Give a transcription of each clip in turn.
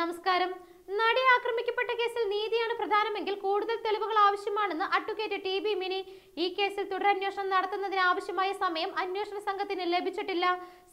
നമസ്കാരം നടി ആക്രമിക്കപ്പെട്ട കേസിൽ നീതിയാണ് പ്രധാനമെങ്കിൽ കൂടുതൽ തെളിവുകൾ ആവശ്യമാണെന്ന് അഡ്വക്കേറ്റ് ടി ബി മിനി ഈ കേസിൽ തുടരന്വേഷണം നടത്തുന്നതിന് ആവശ്യമായ സമയം അന്വേഷണ സംഘത്തിന് ലഭിച്ചിട്ടില്ല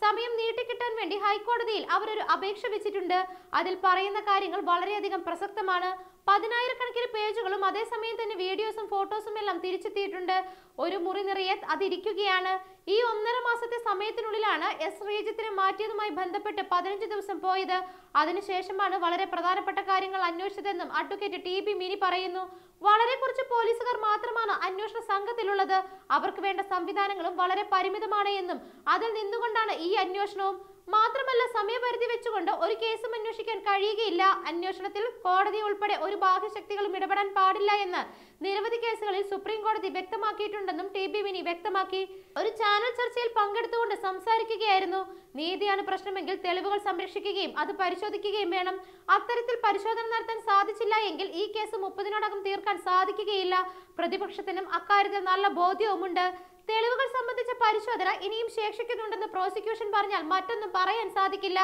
സമയം നീട്ടിക്കിട്ടാൻ വേണ്ടി ഹൈക്കോടതിയിൽ അവരൊരു അപേക്ഷ വെച്ചിട്ടുണ്ട് അതിൽ പറയുന്ന കാര്യങ്ങൾ വളരെയധികം പ്രസക്തമാണ് പതിനായിരക്കണക്കിന് പേജുകളും അതേസമയം തന്നെ വീഡിയോസും ഫോട്ടോസും എല്ലാം തിരിച്ചെത്തിയിട്ടുണ്ട് ഒരു മുറി നിറയെ അതിരിക്കുകയാണ് ഈ ഒന്നര മാസത്തെ സമയത്തിനുള്ളിലാണ് എസ് ശ്രീജിത്തിനെ മാറ്റിയതുമായി ബന്ധപ്പെട്ട് പതിനഞ്ച് ദിവസം പോയത് അതിനുശേഷമാണ് വളരെ പ്രധാനപ്പെട്ട കാര്യങ്ങൾ അന്വേഷിച്ചതെന്നും അഡ്വക്കേറ്റ് ടി ബി മിനി പറയുന്നു വളരെ കുറച്ച് പോലീസുകാർ മാത്രമാണ് അന്വേഷണ സംഘത്തിലുള്ളത് അവർക്ക് വേണ്ട സംവിധാനങ്ങളും വളരെ പരിമിതമാണ് എന്നും അതിൽ നിന്നുകൊണ്ടാണ് ഈ അന്വേഷണവും മാത്രമല്ല സമയപരിധി വെച്ചുകൊണ്ട് ഒരു കേസും അന്വേഷിക്കാൻ കഴിയുകയില്ല അന്വേഷണത്തിൽ കോടതി ഉൾപ്പെടെ ഒരു ബാഹ്യശക്തികളും ഇടപെടാൻ പാടില്ല എന്ന് നിരവധി കേസുകളിൽ സുപ്രീം കോടതി വ്യക്തമാക്കിയിട്ടുണ്ടെന്നും ടി ബി വിനി വ്യക്തമാക്കി ഒരു ചാനൽ ചർച്ചയിൽ പങ്കെടുത്തുകൊണ്ട് സംസാരിക്കുകയായിരുന്നു നീതിയാണ് പ്രശ്നമെങ്കിൽ തെളിവുകൾ സംരക്ഷിക്കുകയും അത് പരിശോധിക്കുകയും വേണം അത്തരത്തിൽ പരിശോധന നടത്താൻ സാധിച്ചില്ല എങ്കിൽ ഈ കേസ് മുപ്പതിനോടകം തീർക്കാൻ സാധിക്കുകയില്ല പ്രതിപക്ഷത്തിനും അക്കാര്യത്തിൽ നല്ല ബോധ്യവുമുണ്ട് തെളിവുകൾ സംബന്ധിച്ച പരിശോധന ഇനിയും ശേഷിക്കുന്നുണ്ടെന്ന് പ്രോസിക്യൂഷൻ പറഞ്ഞാൽ മറ്റൊന്നും പറയാൻ സാധിക്കില്ല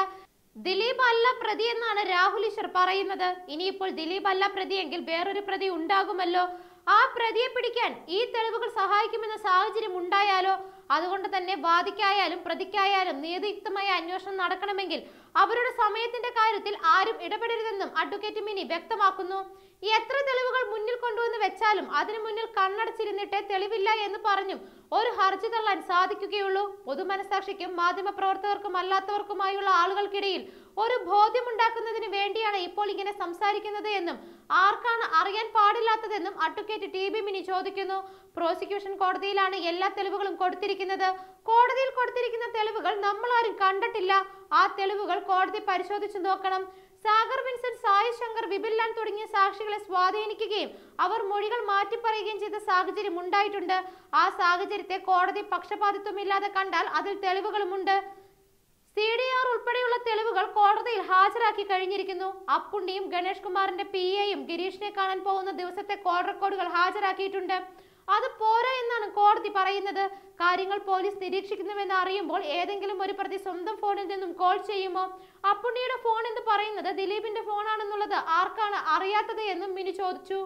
ദിലീപ് അല്ല പ്രതി എന്നാണ് രാഹുൽ ഈശ്വർ പറയുന്നത് ഇനിയിപ്പോൾ ദിലീപ് അല്ല പ്രതിയെങ്കിൽ വേറൊരു പ്രതി ഉണ്ടാകുമല്ലോ ആ പ്രതിയെ പിടിക്കാൻ ഈ തെളിവുകൾ സഹായിക്കുമെന്ന സാഹചര്യം ഉണ്ടായാലോ അതുകൊണ്ട് തന്നെ വാദിക്കായാലും പ്രതിക്കായാലും നീതിയുക്തമായ അന്വേഷണം നടക്കണമെങ്കിൽ അവരുടെ സമയത്തിന്റെ കാര്യത്തിൽ ആരും ഇടപെടരുതെന്നും അഡ്വക്കേറ്റ് മിനി വ്യക്തമാക്കുന്നു ഈ എത്ര തെളിവുകൾ മുന്നിൽ കൊണ്ടുവന്ന് വെച്ചാലും അതിനു മുന്നിൽ കണ്ണടച്ചിരുന്നിട്ട് തെളിവില്ല എന്ന് പറഞ്ഞും ഒരു ഹർജി തള്ളാൻ സാധിക്കുകയുള്ളൂ പൊതുമനസാക്ഷിക്കും മാധ്യമപ്രവർത്തകർക്കും അല്ലാത്തവർക്കുമായുള്ള ആളുകൾക്കിടയിൽ ഒരു ബോധ്യമുണ്ടാക്കുന്നതിന് വേണ്ടിയാണ് ഇപ്പോൾ ഇങ്ങനെ സംസാരിക്കുന്നത് എന്നും ആർക്കാണ് അറിയാൻ പാടില്ലാത്തതെന്നും അഡ്വക്കേറ്റ് ടി ബി മിനി ചോദിക്കുന്നു പ്രോസിക്യൂഷൻ കോടതിയിലാണ് എല്ലാ തെളിവുകളും കൊടുത്തിരിക്കുന്നത് കോടതിയിൽ കൊടുത്തിരിക്കുന്ന തെളിവുകൾ നമ്മൾ ആരും കണ്ടിട്ടില്ല ആ തെളിവുകൾ കോടതി പരിശോധിച്ചു നോക്കണം സാഗർ വിൻസെന്റ് സായി ശങ്കർ വിപിൻ തുടങ്ങിയ സാക്ഷികളെ സ്വാധീനിക്കുകയും അവർ മൊഴികൾ മാറ്റി പറയുകയും ചെയ്ത സാഹചര്യം ഉണ്ടായിട്ടുണ്ട് ആ സാഹചര്യത്തെ കോടതി പക്ഷപാതിത്വമില്ലാതെ കണ്ടാൽ അതിൽ തെളിവുകളുമുണ്ട് സി ഡി ആർ ഉൾപ്പെടെയുള്ള തെളിവുകൾ കോടതിയിൽ ഹാജരാക്കി കഴിഞ്ഞിരിക്കുന്നു അപ്പുണ്ണിയും ഗണേഷ് കുമാറിന്റെ പി എയും ഗിരീഷിനെ കാണാൻ പോകുന്ന ദിവസത്തെ കോൾ റെക്കോർഡുകൾ ഹാജരാക്കിയിട്ടുണ്ട് അത് പോരാ എന്നാണ് കോടതി പറയുന്നത് കാര്യങ്ങൾ പോലീസ് നിരീക്ഷിക്കുന്നുവെന്ന് അറിയുമ്പോൾ ഏതെങ്കിലും ഒരു പ്രതി സ്വന്തം ഫോണിൽ നിന്നും കോൾ ചെയ്യുമോ അപ്പുണ്ണിയുടെ ഫോൺ എന്ന് പറയുന്നത് ദിലീപിന്റെ ഫോണാണെന്നുള്ളത് ആർക്കാണ് അറിയാത്തത് എന്നും മിനി ചോദിച്ചു